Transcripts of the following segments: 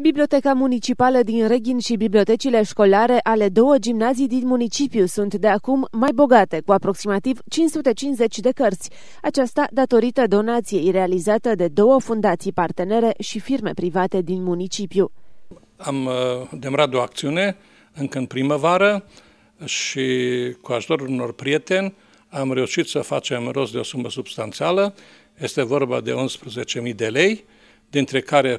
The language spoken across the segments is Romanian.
Biblioteca municipală din Reghin și bibliotecile școlare ale două gimnazii din municipiu sunt de acum mai bogate, cu aproximativ 550 de cărți, aceasta datorită donației realizată de două fundații partenere și firme private din municipiu. Am uh, demarat o acțiune încă în primăvară și cu ajutorul unor prieteni am reușit să facem rost de o sumă substanțială. Este vorba de 11.000 de lei, dintre care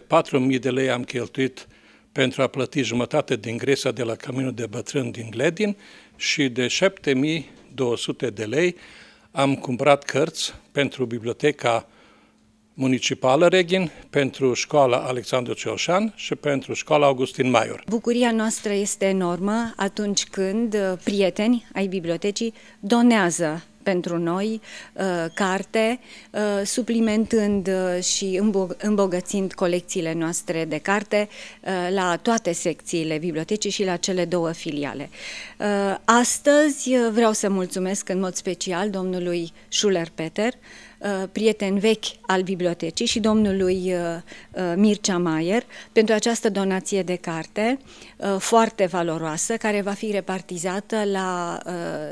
4.000 de lei am cheltuit pentru a plăti jumătate din gresa de la Căminul de Bătrân din Gledin și de 7.200 de lei am cumpărat cărți pentru biblioteca municipală Reghin, pentru școala Alexandru Ceoșan și pentru școala Augustin Maior. Bucuria noastră este enormă atunci când uh, prieteni ai bibliotecii donează pentru noi uh, carte, uh, suplimentând uh, și îmbogățind colecțiile noastre de carte la toate secțiile bibliotecii și la cele două filiale. Astăzi vreau să mulțumesc în mod special domnului Schuler Peter, Uh, prieten vechi al bibliotecii și domnului uh, uh, Mircea Maier pentru această donație de carte foarte valoroasă, care va fi repartizată la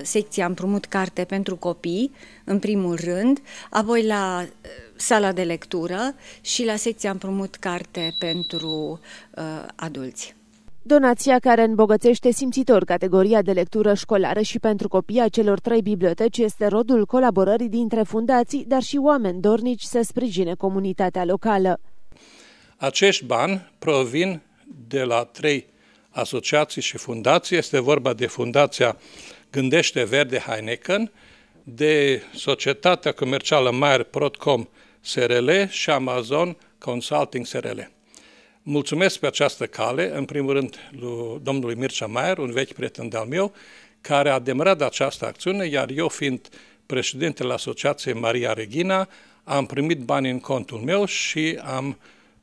secția Împrumut carte pentru copii, în primul rând, apoi la sala de lectură și la secția Împrumut carte pentru adulți. Donația care îmbogățește simțitor categoria de lectură școlară și pentru copii a celor trei biblioteci este rodul colaborării dintre fundații, dar și oameni dornici să sprijine comunitatea locală. Acești bani provin de la trei asociații și fundații. Este vorba de Fundația Gândește Verde Heineken, de Societatea Comercială Mayer Protcom SRL și Amazon Consulting SRL. Mulțumesc pe această cale, în primul rând, lui domnului Mircea Maier, un vechi prieten de-al meu, care a demarat această acțiune, iar eu fiind președintele Asociației Maria Regina, am primit bani în contul meu și am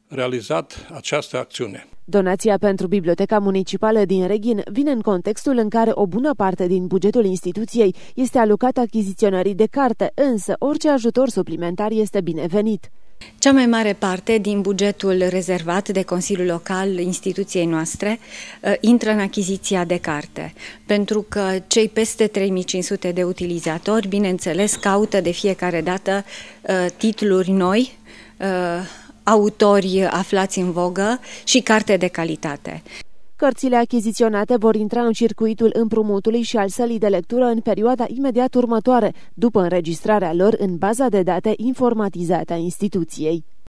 realizat această acțiune. Donația pentru Biblioteca Municipală din Reghin vine în contextul în care o bună parte din bugetul instituției este alocat achiziționării de carte, însă orice ajutor suplimentar este binevenit. Cea mai mare parte din bugetul rezervat de Consiliul Local instituției noastre uh, intră în achiziția de carte, pentru că cei peste 3500 de utilizatori, bineînțeles, caută de fiecare dată uh, titluri noi, uh, autori aflați în vogă și carte de calitate. Cărțile achiziționate vor intra în circuitul împrumutului și al sălii de lectură în perioada imediat următoare, după înregistrarea lor în baza de date informatizată a instituției.